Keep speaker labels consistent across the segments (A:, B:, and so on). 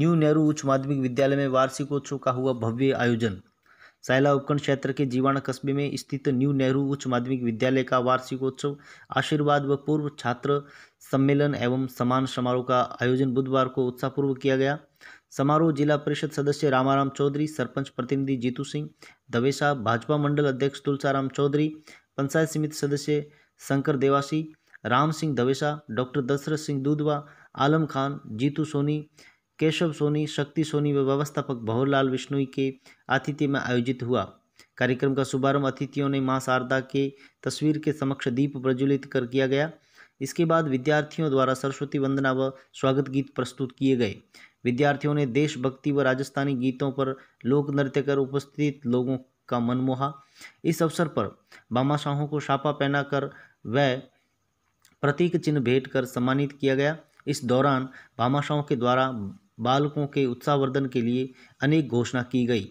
A: new Nehru उच्च माध्यमिक विद्यालय में वार्षिकोत्सव का हुआ भव्य आयोजन सायला उपखंड क्षेत्र के जीवाणा कस्बे में स्थित न्यू नेहरू उच्च माध्यमिक विद्यालय का वार्षिकोत्सव आशीर्वाद व पूर्व छात्र सम्मेलन एवं समान समारोह का आयोजन बुधवार को उत्साहपूर्वक किया गया समारोह जिला परिषद सदस्य रामाराम चौधरी सरपंच प्रतिनिधि जीतू सिंह दवेशा भाजपा मंडल अध्यक्ष तुलसाराम चौधरी पंचायत समिति सदस्य शंकर देवासी राम सिंह दवेशा डॉक्टर दशरथ सिंह दूधवा आलम खान जीतू सोनी केशव सोनी शक्ति सोनी व व्यवस्थापक भवरलाल विष्णुई के आतिथ्य में आयोजित हुआ कार्यक्रम का शुभारंभ अतिथियों ने मां शारदा के तस्वीर के समक्ष दीप प्रज्वलित कर किया गया इसके बाद विद्यार्थियों द्वारा सरस्वती वंदना व स्वागत गीत प्रस्तुत किए गए विद्यार्थियों ने देशभक्ति व राजस्थानी गीतों पर लोक नृत्य कर उपस्थित लोगों का मन मोहा इस अवसर पर शाहों को शापा पहनाकर व प्रतीक चिन्ह भेंट कर सम्मानित किया गया इस दौरान भामाशाहों के द्वारा बालकों के उत्साहवर्धन के लिए अनेक घोषणा की गई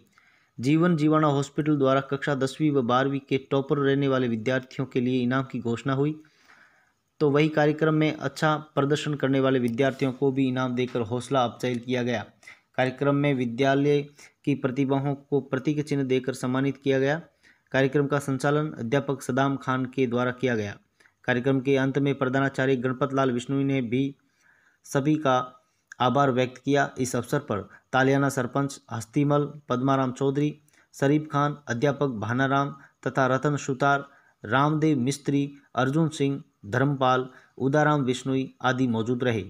A: जीवन जीवाणा हॉस्पिटल द्वारा कक्षा दसवीं व बारहवीं के टॉपर रहने वाले विद्यार्थियों के लिए इनाम की घोषणा हुई तो वही कार्यक्रम में अच्छा प्रदर्शन करने वाले विद्यार्थियों को भी इनाम देकर हौसला अफजाइल किया गया कार्यक्रम में विद्यालय की प्रतिभाओं को प्रतीक चिन्ह देकर सम्मानित किया गया कार्यक्रम का संचालन अध्यापक सदाम खान के द्वारा किया गया कार्यक्रम के अंत में प्रधानाचार्य गणपत लाल विष्णु ने भी सभी का आभार व्यक्त किया इस अवसर पर तालियाना सरपंच हस्तीमल पद्माराम चौधरी शरीफ खान अध्यापक भानाराम तथा रतन सुतार रामदेव मिस्त्री अर्जुन सिंह धर्मपाल उदाराम विष्णुई आदि मौजूद रहे